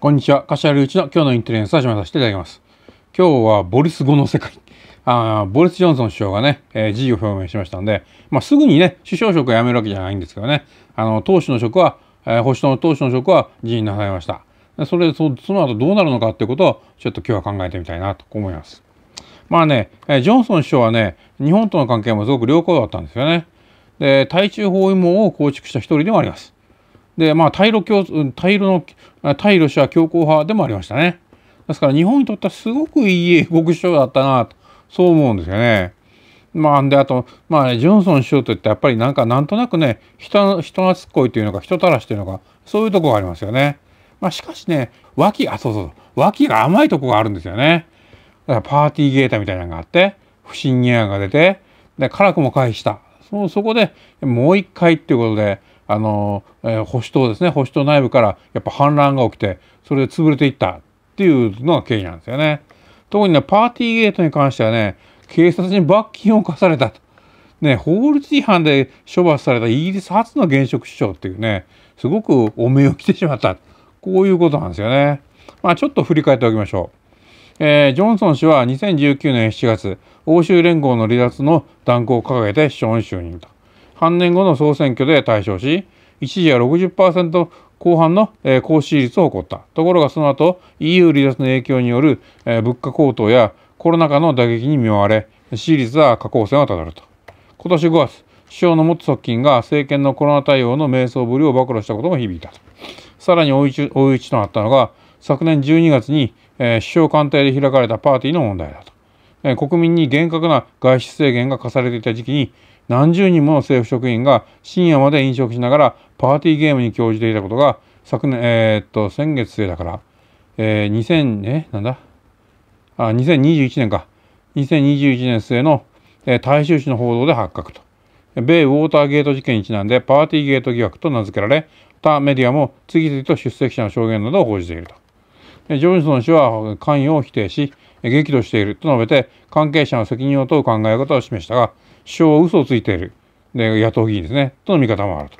こんにちは。柏隆一の今日のインテリエンスを始めさせていただきます。今日はボリス語の世界。あボリス・ジョンソン首相がね、えー、辞意を表明しましたんで、まあ、すぐにね、首相職を辞めるわけじゃないんですけどね、あの、党首の職は、えー、保守党の党首の職は辞任なさいました。それでそ、その後どうなるのかっていうことを、ちょっと今日は考えてみたいなと思います。まあね、えー、ジョンソン首相はね、日本との関係もすごく良好だったんですよね。で、対中包囲網を構築した一人でもあります。でまあタロ教ロのタ路ロは強硬派でもありましたねですから日本にとってはすごくいい英国首相だったなとそう思うんですよね。まあ、であと、まあ、ジョンソン首相といってやっぱりなんかなんとなくね人人懐っこいというのか人たらしというのかそういうとこがありますよね。まあ、しかしね脇あそうそう脇が甘いとこがあるんですよね。だからパーティーゲータみたいなのがあって不信任案が出てで辛くも回避したそそこでもう一回っていうことであの、えー、保守党ですね保守党内部からやっぱ反乱が起きてそれで潰れていったっていうのが経緯なんですよね。特にねパーティーゲートに関してはね警察に罰金を課されたと。ね、法律違反で処罰されたイギリス初の現職首相っていうねすごく汚名を着てしまったこういうことなんですよね。まあ、ちょっと振り返っておきましょう。えー、ジョンソン氏は2019年7月欧州連合の離脱の断行を掲げて首相に就任と。3年後の総選挙で大勝し一時は60%後半の高支持率を誇ったところがその後 EU 離脱の影響による物価高騰やコロナ禍の打撃に見舞われ支持率は下降線をたどると今年5月首相の元側近が政権のコロナ対応の迷走ぶりを暴露したことも響いたとさらに追い打ちとなったのが昨年12月に首相官邸で開かれたパーティーの問題だと国民に厳格な外出制限が課されていた時期に何十人もの政府職員が深夜まで飲食しながらパーティーゲームに興じていたことが昨年、えー、っと、先月末だから、えー、2000、え、なんだあ、2021年か。2021年末の、えー、大衆紙の報道で発覚と。米ウォーターゲート事件にちなんでパーティーゲート疑惑と名付けられ、他メディアも次々と出席者の証言などを報じていると。ジョンソン氏は関与を否定し、激怒していると述べて、関係者の責任を問う考え方を示したが、首相は嘘をついているで野党議員ですねとの見方もあると。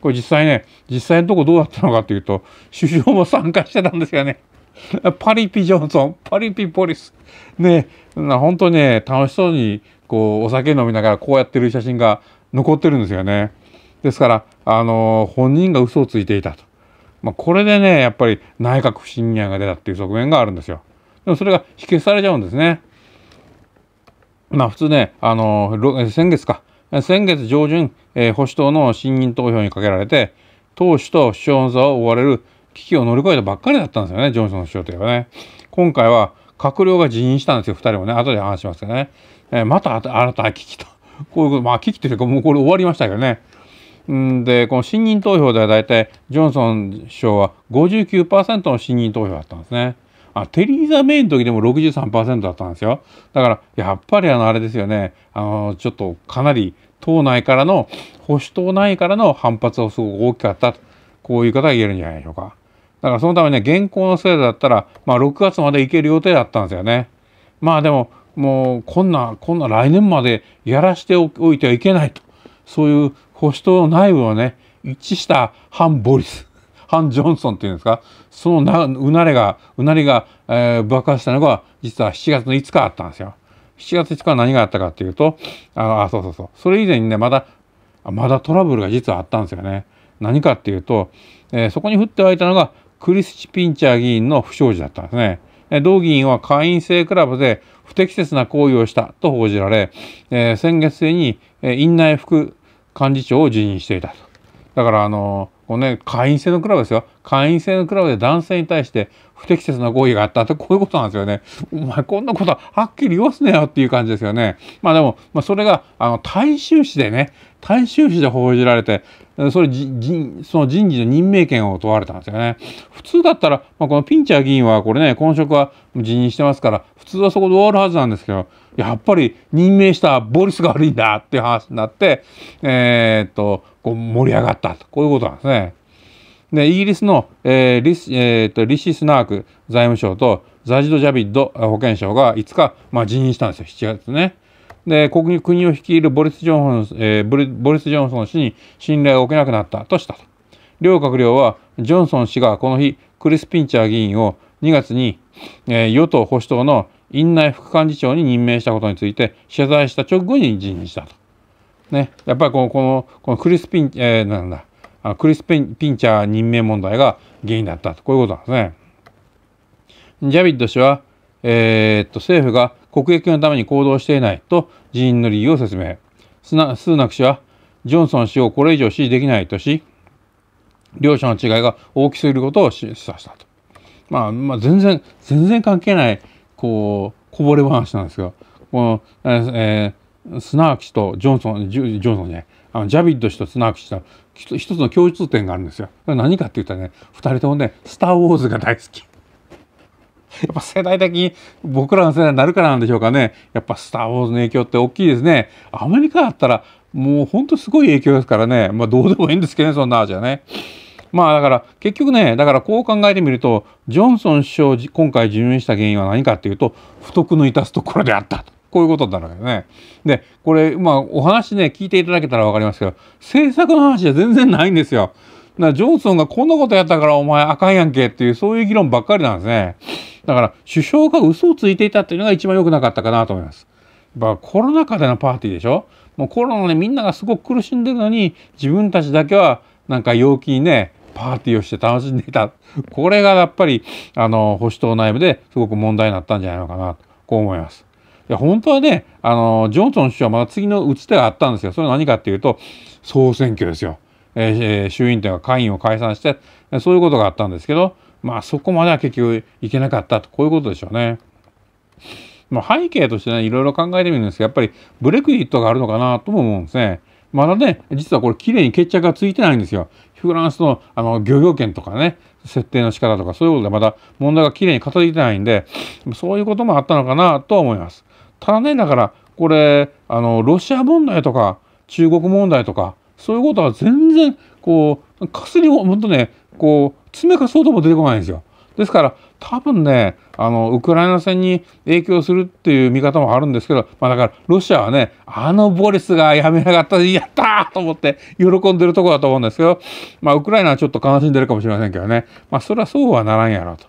これ実際ね実際のとこどうだったのかというと首相も参加してたんですよね。パリピ・ジョンソンパリピ・ポリスね本当にね楽しそうにこうお酒飲みながらこうやってる写真が残ってるんですよね。ですからあの本人が嘘をついていたと。まあ、これでねやっぱり内閣不信任案が出たっていう側面があるんですよ。でもそれが否決されちゃうんですね。まあ普通ね、あの、先月か、先月上旬、えー、保守党の信任投票にかけられて、党首と首相の座を追われる危機を乗り越えたばっかりだったんですよね、ジョンソン首相というかね。今回は閣僚が辞任したんですよ、2人もね、後で話しますけどね。えー、また新たな危機と。こういうこと、まあ危機というか、もうこれ終わりましたけどね。んで、この信任投票では大体、ジョンソン首相は59%の信任投票だったんですね。あテリーザ・メイの時でも63%だったんですよ。だから、やっぱりあの、あれですよね。あの、ちょっとかなり党内からの、保守党内からの反発をすごく大きかったと、こういう方が言えるんじゃないでしょうか。だからそのためね、現行の制度だったら、まあ6月までいける予定だったんですよね。まあでも、もうこんな、こんな来年までやらしておいてはいけないと。そういう保守党内部のね、一致した反ボリス。ハン・ジョンソンっていうんですかそのなうなれがうなりが、えー、爆発したのが実は7月の5日あったんですよ。7月5日は何があったかっていうとああそうそうそうそれ以前にねまだまだトラブルが実はあったんですよね。何かっていうと、えー、そこに降って湧いたのがクリスチ・ピンチャー議員の不祥事だったんですね。同議員は会員制クラブで不適切な行為をしたと報じられ、えー、先月末に院内副幹事長を辞任していたと。だからあのこうね、会員制のクラブですよ。会員制のクラブで男性に対して不適切な行為があったってこういうことなんですよね。お前こんなことはっきり言わすなよっていう感じですよね。まあでも、まあ、それがあの大衆紙でね、大衆紙で報じられて、それその人事の任命権を問われたんですよね。普通だったら、まあ、このピンチャー議員はこれね、今職は辞任してますから、普通はそこで終わるはずなんですけど、やっぱり任命したボリスが悪いんだっていう話になって、えー、っと、こう盛り上がったと、こういうことなんですね。でイギリスの、えーリスえーと、リシスナーク財務省とザジド・ジャビッド保健相が5日、まあ、辞任したんですよ7月ね。で国国を率いるボリス・ジョンソン、えー、ボリス・ジョンソン氏に信頼を置けなくなったとしたと。両閣僚はジョンソン氏がこの日クリス・ピンチャー議員を2月に、えー、与党保守党の院内副幹事長に任命したことについて謝罪した直後に辞任したと。ね、やっぱりこのこのこのクリス・ピン、えー、なんだあのクリスピン・ピンチャー任命問題が原因だったとこういうことなんですね。ジャビッド氏は、えー、っと政府が国益のために行動していないと辞任の理由を説明スナスーナク氏はジョンソン氏をこれ以上支持できないとし両者の違いが大きすぎることを示唆したと。まあ、まあ、全然全然関係ないこうこぼれ話なんですがこの、えー、スナーク氏とジョンソンジョンソンじゃないあのジャビッド氏とスナーク氏の一つの共通点があるんですよ。何かって言ったらね2人ともね「スター・ウォーズ」が大好き。やっぱ世代的に僕らの世代になるからなんでしょうかね。やっぱスター・ウォーズの影響って大きいですね。アメリカだったらもうほんとすごい影響ですからね。まあどうでもいいんですけどね、そんなじゃね。まあだから結局ね、だからこう考えてみると、ジョンソン首相今回辞任した原因は何かっていうと、不徳の致すところであったと。こういうことになるわけね。で、これ、まあ、お話ね、聞いていただけたら分かりますけど、政策の話じゃ全然ないんですよ。なジョンソンがこんなことやったからお前あかんやんけっていう、そういう議論ばっかりなんですね。だから、首相が嘘をついていたっていうのが一番良くなかったかなと思います。まコロナ禍でのパーティーでしょもうコロナでみんながすごく苦しんでるのに、自分たちだけはなんか陽気にね、パーティーをして楽しんでいた。これがやっぱり、あの、保守党内部ですごく問題になったんじゃないのかなと、こう思います。いや本当はねあのジョンソン首相はまた次の打つ手があったんですよそれは何かっていうと総選挙ですよ、えー、衆院というか会員を解散してそういうことがあったんですけどまあそこまでは結局いけなかったとこういうことでしょうね。まあ、背景としてねいろいろ考えてみるんですけどやっぱりブレクジットがあるのかなとも思うんですね。まだね実はこれ綺麗に決着がついてないんですよ。フランスのあの漁業権とかね設定の仕方とかそういうことでまだ問題が綺麗に片付いてないんでそういうこともあったのかなとは思います。ただねだからこれあのロシア問題とか中国問題とかそういうことは全然こうかすりも本当ねこう詰めかそうとも出てこないんですよ。ですから多分ねあのウクライナ戦に影響するっていう見方もあるんですけど、まあ、だからロシアはねあのボリスがやめやがったやったと思って喜んでるとこだと思うんですけど、まあ、ウクライナはちょっと悲しんでるかもしれませんけどね、まあ、それはそうはならんやろと。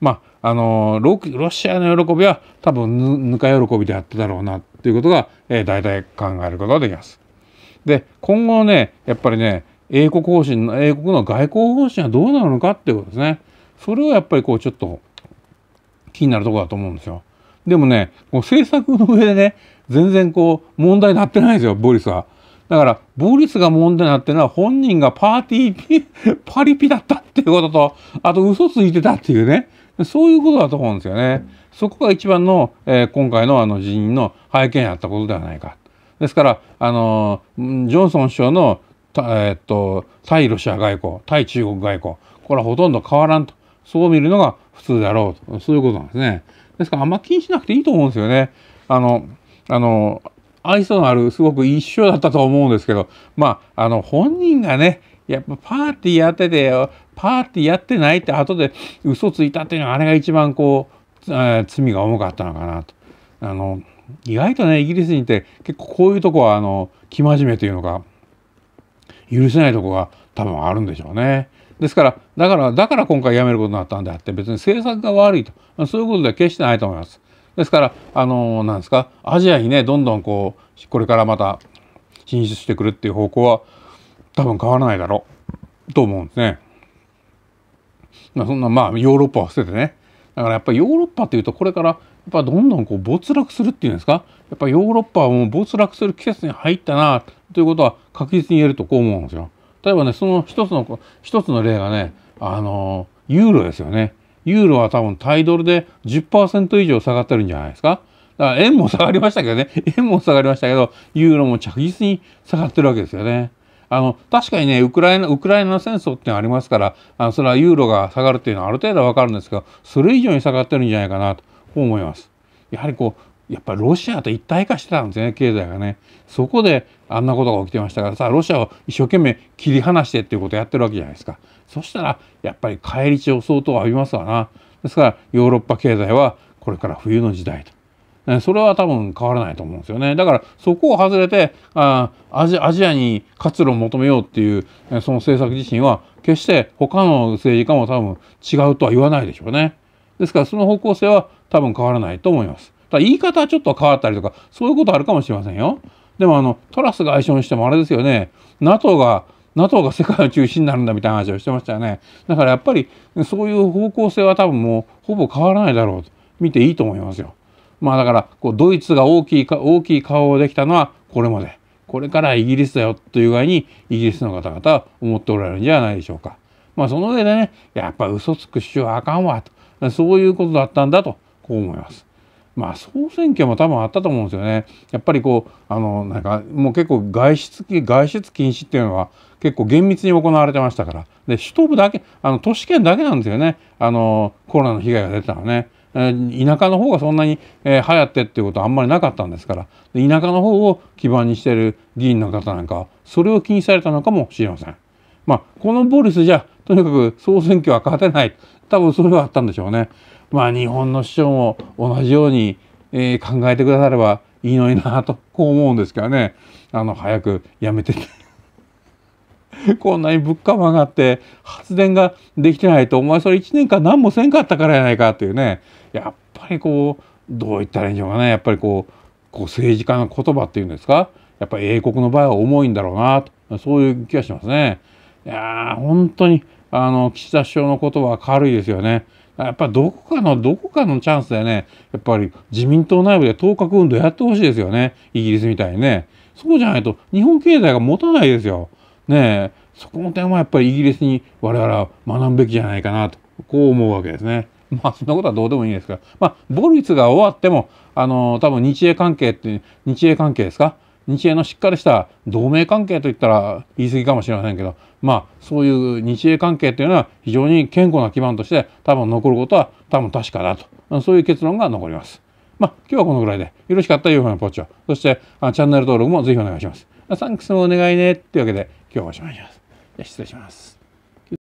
まああのロシアの喜びは多分ぬか喜びであっただろうなっていうことが、えー、大体考えることができます。で今後ねやっぱりね英国方針の英国の外交方針はどうなるのかっていうことですね。それはやっぱりこうちょっと気になるとこだと思うんですよ。でもね、う政策の上でね、全然こう問題になってないですよ、ボリスは。だから、ボリスが問題になってるのは本人がパーティーピ、パリピだったっていうことと、あと嘘ついてたっていうね、そういうことだと思うんですよね。そこが一番の、えー、今回のあの辞任の背景にあったことではないか。ですから、あのジョンソン首相の、えー、っと対ロシア外交対中国外交これはほとんど変わらんとそう見るのが普通だろうとそういうことなんですね。ですからあんま気にしなくていいと思うんですよね。あのあの愛想のあるすごく一緒だったと思うんですけどまああの本人がねやっぱパーティーやっててパーティーやってないって後で嘘ついたっていうのはあれが一番こう、えー、罪が重かったのかなと。あの意外とねイギリス人って結構こういうとこはあの生真面目というのか許せないとこが多分あるんでしょうね。ですからだからだから今回やめることになったんであって別に政策が悪いとそういうことでは決してないと思います。ですからあのなんですかアジアにねどんどんこうこれからまた進出してくるっていう方向は多分変わらないだろうと思うんですね。まあ、そんなまあヨーロッパは捨ててねだからやっぱりヨーロッパというとこれからやっぱどんどんこう没落するっていうんですかやっぱヨーロッパはもう没落する季節に入ったなということは確実に言えるとこう思うんですよ。例えばねその一つの一つの例がねあのユーロですよね。ユーロは多分タイドルで10%以上下がってるんじゃないですか。だから円も下がりましたけどね円も下がりましたけどユーロも着実に下がってるわけですよね。あの、確かにね、ウクライナ、ウクライナ戦争っていうのありますから、あのそれはユーロが下がるっていうのはある程度わかるんですけど、それ以上に下がってるんじゃないかなと思います。やはりこう、やっぱりロシアと一体化してたんですね、経済がね。そこであんなことが起きてましたからさ、ロシアを一生懸命切り離してっていうことをやってるわけじゃないですか。そしたら、やっぱり返り血を相当浴びますわな。ですから、ヨーロッパ経済はこれから冬の時代と。それは多分変わらないと思うんですよね。だからそこを外れてあアジアジアに活路を求めようっていうその政策自身は決して他の政治家も多分違うとは言わないでしょうね。ですからその方向性は多分変わらないと思います。ただ言い方はちょっと変わったりとかそういうことあるかもしれませんよ。でもあのトラス外相にしてもあれですよね NATO が NATO が世界の中心になるんだみたいな話をしてましたよね。だからやっぱりそういう方向性は多分もうほぼ変わらないだろうと見ていいと思いますよ。まあだからこうドイツが大きいか大きい顔をできたのはこれまでこれからイギリスだよという具合にイギリスの方々は思っておられるんじゃないでしょうか。まあその上でねやっぱ嘘つく主張はあかんわとそういうことだったんだとこう思います。まあ総選挙も多分あったと思うんですよね。やっぱりこうあのなんかもう結構外出外出禁止っていうのは結構厳密に行われてましたからで首都部だけあの都市圏だけなんですよねあのコロナの被害が出たのね。田舎の方がそんなに、え流行ってっていうことはあんまりなかったんですから田舎の方を基盤にしている議員の方なんかはそれを気にされたのかもしれません。まあ、このボリスじゃとにかく総選挙は勝てない多分それはあったんでしょうね。まあ日本の市長も同じように、えー、考えてくださればいいのになとこう思うんですけどねあの早くやめて こんなに物価も上がって発電ができてないとお前それ1年間何もせんかったからやないかっていうねやっぱりこうどう言ったらいいんでしょうかねやっぱりこうこう政治家の言葉っていうんですかやっぱ英国の場合は重いんだろうなとそういう気がしますね。いや本当にあの岸田首相のことは軽いですよね。やっぱどこかのどこかのチャンスでねやっぱり自民党内部で当確運動やってほしいですよねイギリスみたいにね。そうじゃないと日本経済が持たないですよ。ねそこの点はやっぱりイギリスに我々は学ぶべきじゃないかなとこう思うわけですね。まあそんなことはどうでもいいですが、まあ、ボルイツが終わってもあの多分日英関係って日英関係ですか日英のしっかりした同盟関係といったら言い過ぎかもしれませんけどまあそういう日英関係というのは非常に健康な基盤として多分残ることは多分確かだとそういう結論が残ります。まあ今日はこのぐらいでよろしかったら UFO のポーチョそしてチャンネル登録もぜひお願いします。サンクスもお願いね。というわけで、今日もおしまいします。失礼します。